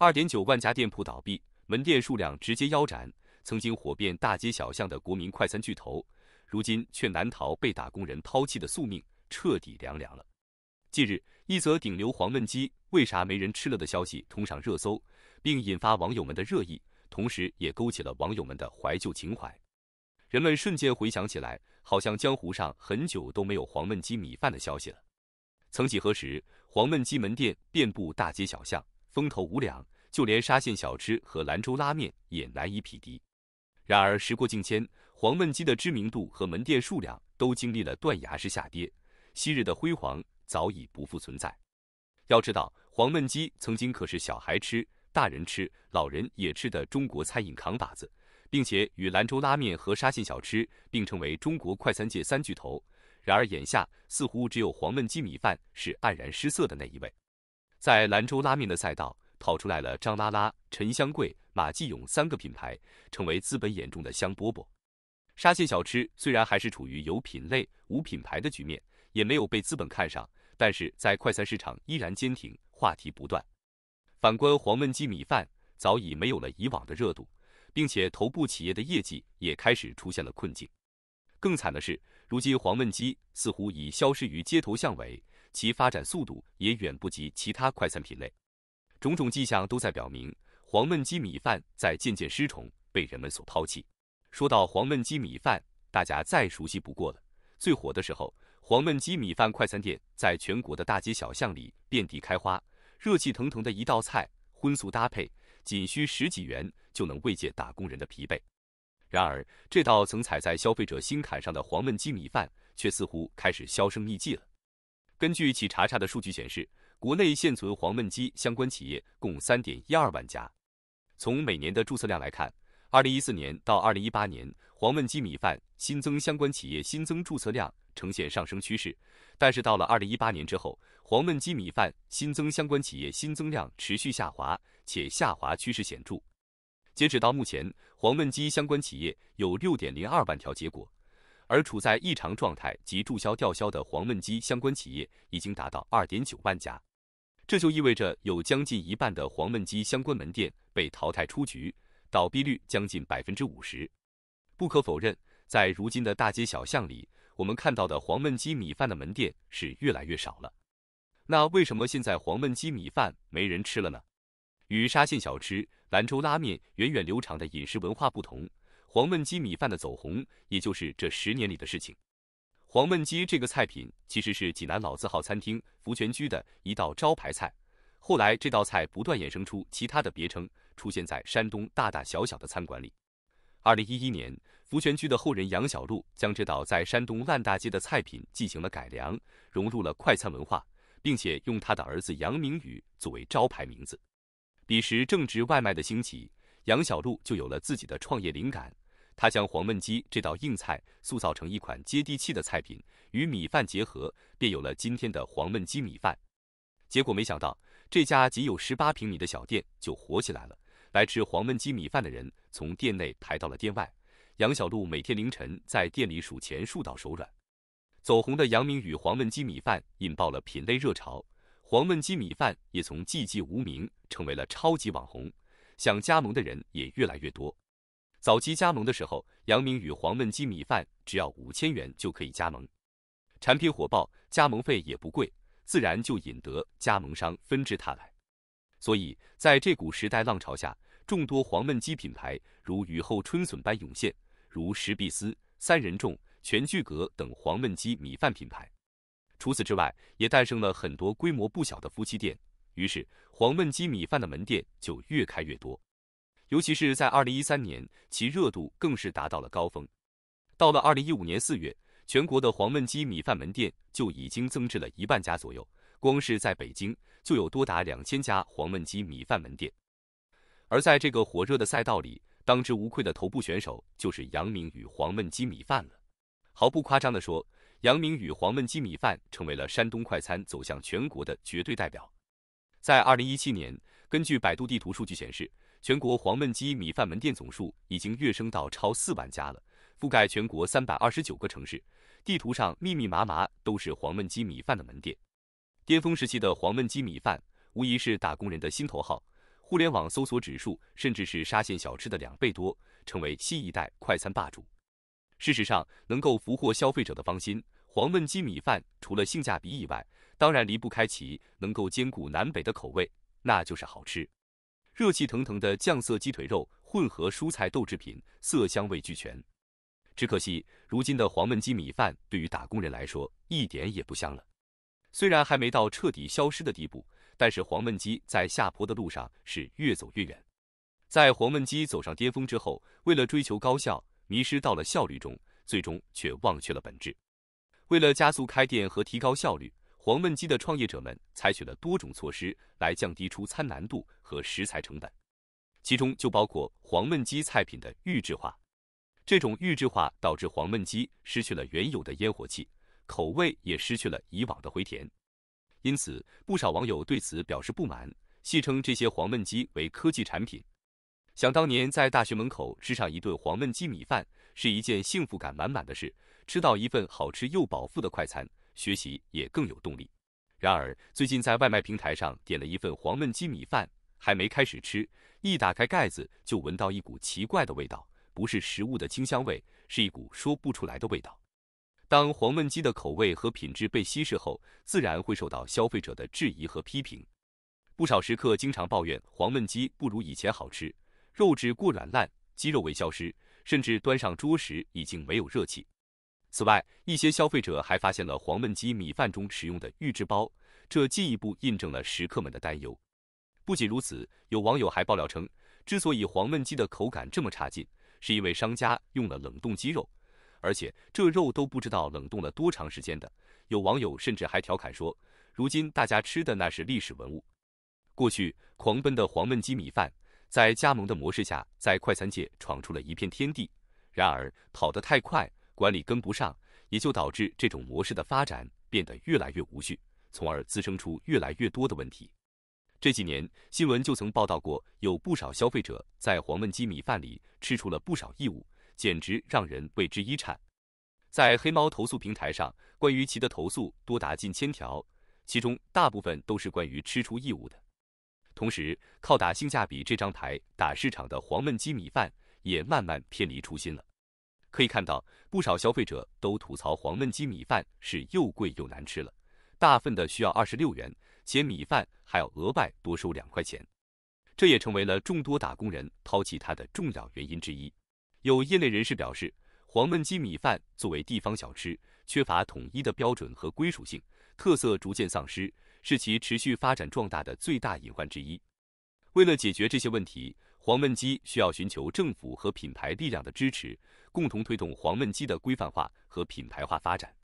二点九万家店铺倒闭，门店数量直接腰斩。曾经火遍大街小巷的国民快餐巨头，如今却难逃被打工人抛弃的宿命，彻底凉凉了。近日，一则“顶流黄焖鸡为啥没人吃了”的消息冲上热搜，并引发网友们的热议，同时也勾起了网友们的怀旧情怀。人们瞬间回想起来，好像江湖上很久都没有黄焖鸡米饭的消息了。曾几何时，黄焖鸡门店遍布大街小巷。风头无两，就连沙县小吃和兰州拉面也难以匹敌。然而时过境迁，黄焖鸡的知名度和门店数量都经历了断崖式下跌，昔日的辉煌早已不复存在。要知道，黄焖鸡曾经可是小孩吃、大人吃、老人也吃的中国餐饮扛把子，并且与兰州拉面和沙县小吃并称为中国快餐界三巨头。然而眼下，似乎只有黄焖鸡米饭是黯然失色的那一位。在兰州拉面的赛道跑出来了张拉拉、陈香贵、马继勇三个品牌，成为资本眼中的香饽饽。沙县小吃虽然还是处于有品类无品牌的局面，也没有被资本看上，但是在快餐市场依然坚挺，话题不断。反观黄焖鸡米饭，早已没有了以往的热度，并且头部企业的业绩也开始出现了困境。更惨的是，如今黄焖鸡似乎已消失于街头巷尾。其发展速度也远不及其他快餐品类，种种迹象都在表明，黄焖鸡米饭在渐渐失宠，被人们所抛弃。说到黄焖鸡米饭，大家再熟悉不过了。最火的时候，黄焖鸡米饭快餐店在全国的大街小巷里遍地开花，热气腾腾的一道菜，荤素搭配，仅需十几元就能慰藉打工人的疲惫。然而，这道曾踩在消费者心坎上的黄焖鸡米饭，却似乎开始销声匿迹了。根据企查查的数据显示，国内现存黄焖鸡相关企业共三点一二万家。从每年的注册量来看，二零一四年到二零一八年，黄焖鸡米饭新增相关企业新增注册量呈现上升趋势。但是到了二零一八年之后，黄焖鸡米饭新增相关企业新增量持续下滑，且下滑趋势显著。截止到目前，黄焖鸡相关企业有六点零二万条结果。而处在异常状态及注销吊销的黄焖鸡相关企业已经达到二点九万家，这就意味着有将近一半的黄焖鸡相关门店被淘汰出局，倒闭率将近百分之五十。不可否认，在如今的大街小巷里，我们看到的黄焖鸡米饭的门店是越来越少了。那为什么现在黄焖鸡米饭没人吃了呢？与沙县小吃、兰州拉面源远流长的饮食文化不同，黄焖鸡米饭的走红，也就是这十年里的事情。黄焖鸡这个菜品其实是济南老字号餐厅福泉居的一道招牌菜，后来这道菜不断衍生出其他的别称，出现在山东大大小小的餐馆里。二零一一年，福泉居的后人杨小璐将这道在山东烂大街的菜品进行了改良，融入了快餐文化，并且用他的儿子杨明宇作为招牌名字。彼时正值外卖的兴起，杨小璐就有了自己的创业灵感。他将黄焖鸡这道硬菜塑造成一款接地气的菜品，与米饭结合，便有了今天的黄焖鸡米饭。结果没想到，这家仅有十八平米的小店就火起来了。来吃黄焖鸡米饭的人从店内排到了店外。杨小璐每天凌晨在店里数钱数到手软。走红的杨明宇黄焖鸡米饭引爆了品类热潮。黄焖鸡米饭也从寂寂无名成为了超级网红，想加盟的人也越来越多。早期加盟的时候，杨明宇黄焖鸡米饭只要五千元就可以加盟，产品火爆，加盟费也不贵，自然就引得加盟商纷至沓来。所以，在这股时代浪潮下，众多黄焖鸡品牌如雨后春笋般涌现，如石必思、三人众、全聚德等黄焖鸡米饭品牌。除此之外，也诞生了很多规模不小的夫妻店，于是黄焖鸡米饭的门店就越开越多。尤其是在二零一三年，其热度更是达到了高峰。到了二零一五年四月，全国的黄焖鸡米饭门店就已经增至了一万家左右，光是在北京就有多达两千家黄焖鸡米饭门店。而在这个火热的赛道里，当之无愧的头部选手就是杨明与黄焖鸡米饭了。毫不夸张的说。杨明宇黄焖鸡米饭成为了山东快餐走向全国的绝对代表。在二零一七年，根据百度地图数据显示，全国黄焖鸡米饭门店总数已经跃升到超四万家了，覆盖全国三百二十九个城市，地图上密密麻麻都是黄焖鸡米饭的门店。巅峰时期的黄焖鸡米饭无疑是打工人的心头好，互联网搜索指数甚至是沙县小吃的两倍多，成为新一代快餐霸主。事实上，能够俘获消费者的芳心，黄焖鸡米饭除了性价比以外，当然离不开其能够兼顾南北的口味，那就是好吃。热气腾腾的酱色鸡腿肉混合蔬菜豆制品，色香味俱全。只可惜，如今的黄焖鸡米饭对于打工人来说一点也不香了。虽然还没到彻底消失的地步，但是黄焖鸡在下坡的路上是越走越远。在黄焖鸡走上巅峰之后，为了追求高效。迷失到了效率中，最终却忘却了本质。为了加速开店和提高效率，黄焖鸡的创业者们采取了多种措施来降低出餐难度和食材成本，其中就包括黄焖鸡菜品的预制化。这种预制化导致黄焖鸡失去了原有的烟火气，口味也失去了以往的回甜。因此，不少网友对此表示不满，戏称这些黄焖鸡为科技产品。想当年，在大学门口吃上一顿黄焖鸡米饭是一件幸福感满满的事。吃到一份好吃又饱腹的快餐，学习也更有动力。然而，最近在外卖平台上点了一份黄焖鸡米饭，还没开始吃，一打开盖子就闻到一股奇怪的味道，不是食物的清香味，是一股说不出来的味道。当黄焖鸡的口味和品质被稀释后，自然会受到消费者的质疑和批评。不少食客经常抱怨黄焖鸡不如以前好吃。肉质过软烂，鸡肉未消失，甚至端上桌时已经没有热气。此外，一些消费者还发现了黄焖鸡米饭中使用的预制包，这进一步印证了食客们的担忧。不仅如此，有网友还爆料称，之所以黄焖鸡的口感这么差劲，是因为商家用了冷冻鸡肉，而且这肉都不知道冷冻了多长时间的。有网友甚至还调侃说，如今大家吃的那是历史文物。过去，狂奔的黄焖鸡米饭。在加盟的模式下，在快餐界闯出了一片天地。然而跑得太快，管理跟不上，也就导致这种模式的发展变得越来越无序，从而滋生出越来越多的问题。这几年，新闻就曾报道过，有不少消费者在黄焖鸡米饭里吃出了不少异物，简直让人为之一颤。在黑猫投诉平台上，关于其的投诉多达近千条，其中大部分都是关于吃出异物的。同时，靠打性价比这张牌打市场的黄焖鸡米饭也慢慢偏离初心了。可以看到，不少消费者都吐槽黄焖鸡米饭是又贵又难吃了，大份的需要二十六元，且米饭还要额外多收两块钱，这也成为了众多打工人抛弃它的重要原因之一。有业内人士表示，黄焖鸡米饭作为地方小吃。缺乏统一的标准和归属性，特色逐渐丧失，是其持续发展壮大的最大隐患之一。为了解决这些问题，黄焖鸡需要寻求政府和品牌力量的支持，共同推动黄焖鸡的规范化和品牌化发展。